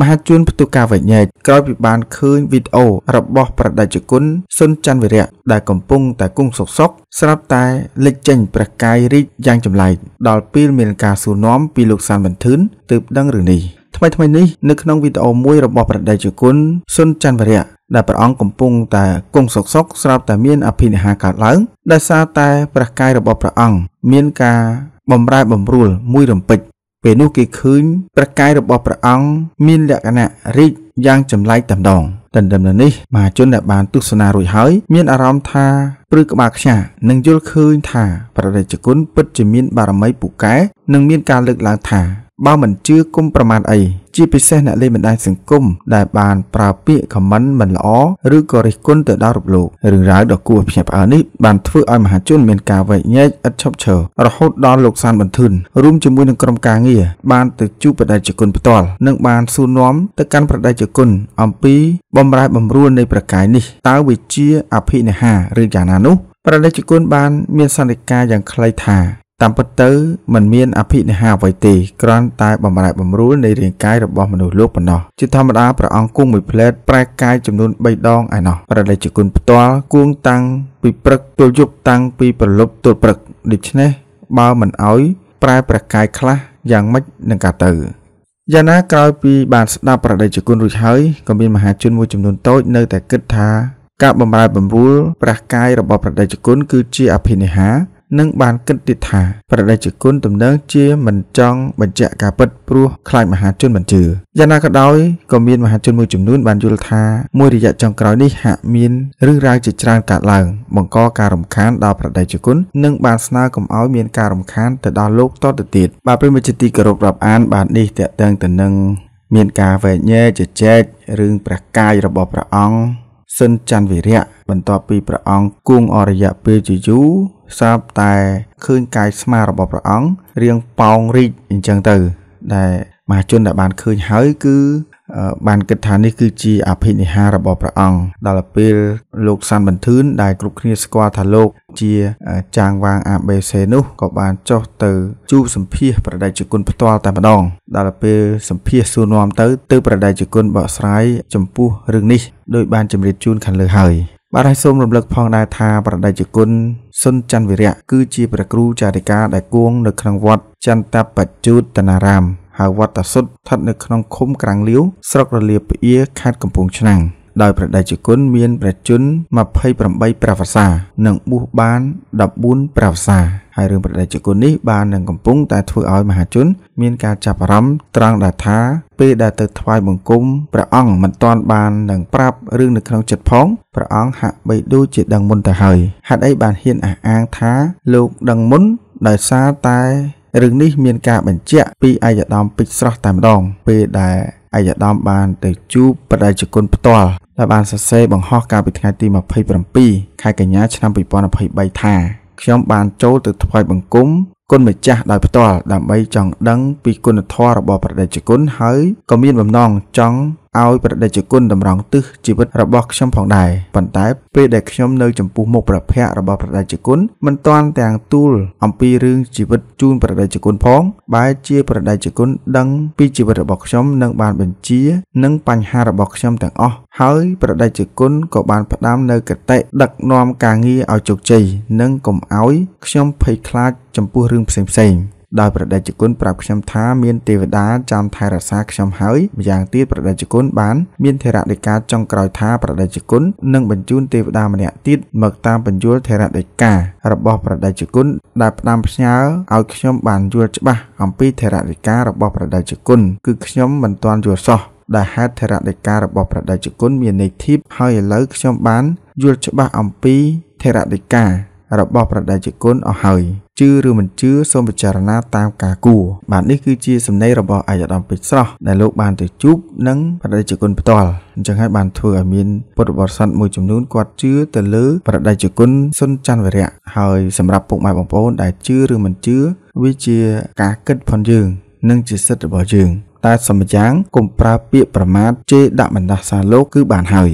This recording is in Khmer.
មហាជនផ្ទុះការវញែកក្រោយពីបានឃើញវីដេអូរបស់ ប្រដេជគុណសុនច័ន្ទវិរៈដែលកំពុងតែគង់សុកសុកស្រាប់តែលេចចេញព្រះកាយរីកយ៉ាងចម្លែកដល់ពេលមានការសួរនាំពីលោកសានបន្ទឿនទើបដឹងរឿងនេះថ្មីថ្មីនេះនៅក្នុងវីដេអូមួយរបស់ប្រដេជគុណសុនច័ន្ទវរៈដែលព្រះអង្គកំពុងតែគង់សុកសុក ស្រាប់តែមានអភិនិហាកើតឡើងដោយសារតែព្រះកាយរបស់ព្រះអង្គមានការបំរែបំរួលមួយរំពេចពេលនោះគេឃើញព្រះកាយរបស់ព្រះអង្គមាន លក្ខណៈរីកយ៉ាងចម្លែកតែម្ដងទន្ទឹមនឹងនេះមហាជនដែលបានទស្សនារួចហើយមានអារម្មណ៍ថាព្រឺក្បាលខ្ញានិងយល់ឃើញថាព្រះរាជគុណពិតជាមាន បារមីពូកែ និងមានការលើកឡើងថាបើមិនជឿគុំប្រមាថអីជាពិសេសអ្នកលេងបណ្ដាញសង្គមដែលបានប្រើពាក្យខមមិនមិនល្អឬក៏រិះគន់ទៅដល់រំលោភរឿងរ៉ាវដ៏គួរភ្ញាក់ផ្អើលនេះបានធ្វើឲ្យមហាជនមានការវែកញែកឥតឈប់ឈររហូតដល់លោកសានបន្ទុនរួមជាមួយនឹងក្រុមការងារបានទៅជួបប្រដេជគុណផ្ទាល់និងបានសួរនាំទៅកាន់ប្រដេជគុណអំពីបំរែបំរួលនៃប្រកាយនេះតើវិជាអភិនិហាឬយ៉ាងណានោះប្រដេជគុណបានមានសន្និការយ៉ាងខ្លីថាតាមពិតទៅมันមាន អភិនិហាអ្វីទេគ្រាន់តែបំរែបំរួលនៃរាងកាយរបស់មនុស្សលោកប៉ុណ្ណោះជាធម្មតាព្រះអង្គគង់មួយផ្លែតប្រែកាយចំនួន3ដងឯណោះប្រតិជាគុណផ្ទាល់គួងតាំងពីព្រឹកទល់យប់តាំងពីប្រលប់ទល់ព្រឹកដូច្នេះបើមិនអោយប្រែប្រកាយខ្លះយ៉ាងម៉េចនឹងកើតទៅយ៉ាងណាក្រោយពីបាន ស្ដាប់ប្រតិជាគុណរួចហើយក៏មានមហាជនមួយចំនួនតូច នៅតែគិតថា ការបំរែបំរួលព្រះកាយរបស់ប្រតិជាគុណគឺជាអភិនិហានឹងបានគិតទៀតថាប្រដេជគុណទំនើងជា មិនចង់បញ្ជាក់ការពិតព្រោះខ្លាចមហាជនមិនជឿយ៉ាងណាក៏ដោយក៏មានមហាជនមួយចំនួនបានយល់ថាមួយរយៈចុងក្រោយនេះហាក់មានរឿងរ៉ាវជាច្រើនកើតឡើង បង្កការរំខានដល់ប្រដេជគុណនិងបានស្នើកុំឲ្យមានការរំខានទៅដល់លោកតទៅទៀតបាទប្រិមជាទីគោរពរាប់អានបាទនេះតកតឹងទៅនឹងមានការវែកញែកជជែករឿងព្រះកាយរបស់ព្រះអង្គស៊ិនច័ន្ទវីរៈបន្ទាប់ពីព្រះអង្គគង់អរយៈពេលជាយូរស្រាប់តែឃើញកាយស្មាររបស់ព្រះអង្គរៀងប៉ោងរីកអញ្ចឹងទៅ ដែលមហាជនដែលបានឃើញហើយគឺបានគិតថានេះគឺជាអភិនិហាររបស់ព្រះអង្គដល់ពេលលោកសាន់បន្ទឿនដែលគ្រប់គ្នាស្គាល់ថាលោក ជាចាងវាង ABC នោះក៏បានចុះទៅជួបសម្ភាសប្រដេជគុណផ្ទាល់តែម្ដង ដល់ពេលសម្ភាសសួរនាំទៅទើបប្រដេជគុណបកស្រាយចំពោះរឿងនេះដោយបានជម្រាបជូនខាងលើហើយបាទហើយសូមរំលឹកផងដែរថាប្រដេជគុណសុនច័ន្ទវិរៈគឺជាព្រះគ្រូចារិកាដែលគង់នៅក្នុងវត្តចន្ទបច្ចុតនារាមហៅវត្តសុទ្ធស្ថិតនៅក្នុងឃុំក្រាំងលាវស្រុករលាពាខេត្តកំពង់ឆ្នាំងដោយព្រះតេជគុណមានព្រះជន្ម28ព្រះវស្សានិងបុស្សបាន14ព្រះវស្សាហើយរឿងព្រះតេជគុណនេះបាននឹងកំពុងតែធ្វើឲ្យមហាជនមានការចាប់អារម្មណ៍ត្រង់ដែលថាពេលដែលទៅថ្វាយបង្គំព្រះអង្គមិនទាន់បាននឹងប្រាប់រឿងនៅក្នុងចិត្តផងព្រះអង្គហាក់បីដូចជាដឹងមុនទៅហើយហេតុអីបានហ៊ានអះអាងថាលោកដឹងមុនដោយសារតែរឿងនេះមានការបញ្ជាក់ពីអាយដាមពេជ្រស្រស់តែម្ដង ពេលដែលអាយដាមបានទៅជួបបដិជគុណផ្ទាល់ដែលបានសរសេរបង្ហោះកាលពីថ្ងៃទី27ខែកញ្ញាឆ្នាំ2023ថាខ្ញុំបានចូលទៅថ្វាយបង្គំគុណម្ចាស់ដោយផ្ទាល់ដើម្បីចង់ដឹងពីគុណធម៌របស់បដិជគុណហើយក៏មានបំណងចង់ឲ្យប្រតិជគុណតម្រង់ទិសជីវិតរបស់ខ្ញុំផងដែរប៉ុន្តែពេលដែលខ្ញុំនៅចំពោះមុខប្រភ័ក្ររបស់ប្រតិជគុណមិនទាន់ទាំងទូលអំពីរឿងជីវិតជូនប្រតិជគុណផងបែជាប្រតិជគុណដឹងពីជីវិតរបស់ខ្ញុំនិងបានបញ្ជា និងបញ្ហារបស់ខ្ញុំទាំងអស់ហើយ ប្រតិជគុណក៏បាន ផ្ដាំនៅគតិដឹកនាំការងារឲ្យជោគជ័យនិងកុំឲ្យខ្ញុំភ័យខ្លាចចំពោះរឿងផ្សេងៗដោយប្រដេជគុណប្រាប់ខ្ញុំថាមានទេវតាចាំថែរក្សាខ្ញុំហើយម្យ៉ាងទៀតប្រដេជគុណបានមានធរដេកាចុងក្រោយថាប្រដេជគុណនឹងបញ្ជូនទេវតាម្នាក់ទៀតមកតាមបញ្យលធរដេការបស់ប្រដេជគុណដែលផ្ដាំផ្ញើឲ្យខ្ញុំបានយល់ច្បាស់អំពីធរដេការបស់ប្រដេជគុណគឺខ្ញុំមិនទាន់យល់សោះដែលហេតុធរដេការបស់ប្រដេជគុណមានន័យធៀបហើយឥឡូវខ្ញុំបានយល់ច្បាស់អំពីធរដេការបស់ប្រដេជគុណអស់ហើយជឿឬមិនជឿសូមពិចារណាតាមការគួរបាទនេះគឺជាសំណេររបស់អាយដាមពេជ្រស្រស់ដែលលោកបានទៅជួបនឹងប្រដេជគុណផ្ទាល់អញ្ចឹងហើយបានធ្វើឲ្យមានពុទ្ធបរិស័ទមួយចំនួនគាត់ជឿទៅលើប្រដេជគុណសុនច័ន្ទវរៈហើយសម្រាប់ពុកម៉ែបងប្អូនដែលជឿឬមិនជឿវាជាការគិតផុនយើង និងជាសិទ្ធិរបស់យើង តែសម្យ៉ាងកុំប្រើពាក្យប្រមាថជេរដាក់បណ្ដាសាលោកគឺបានហើយ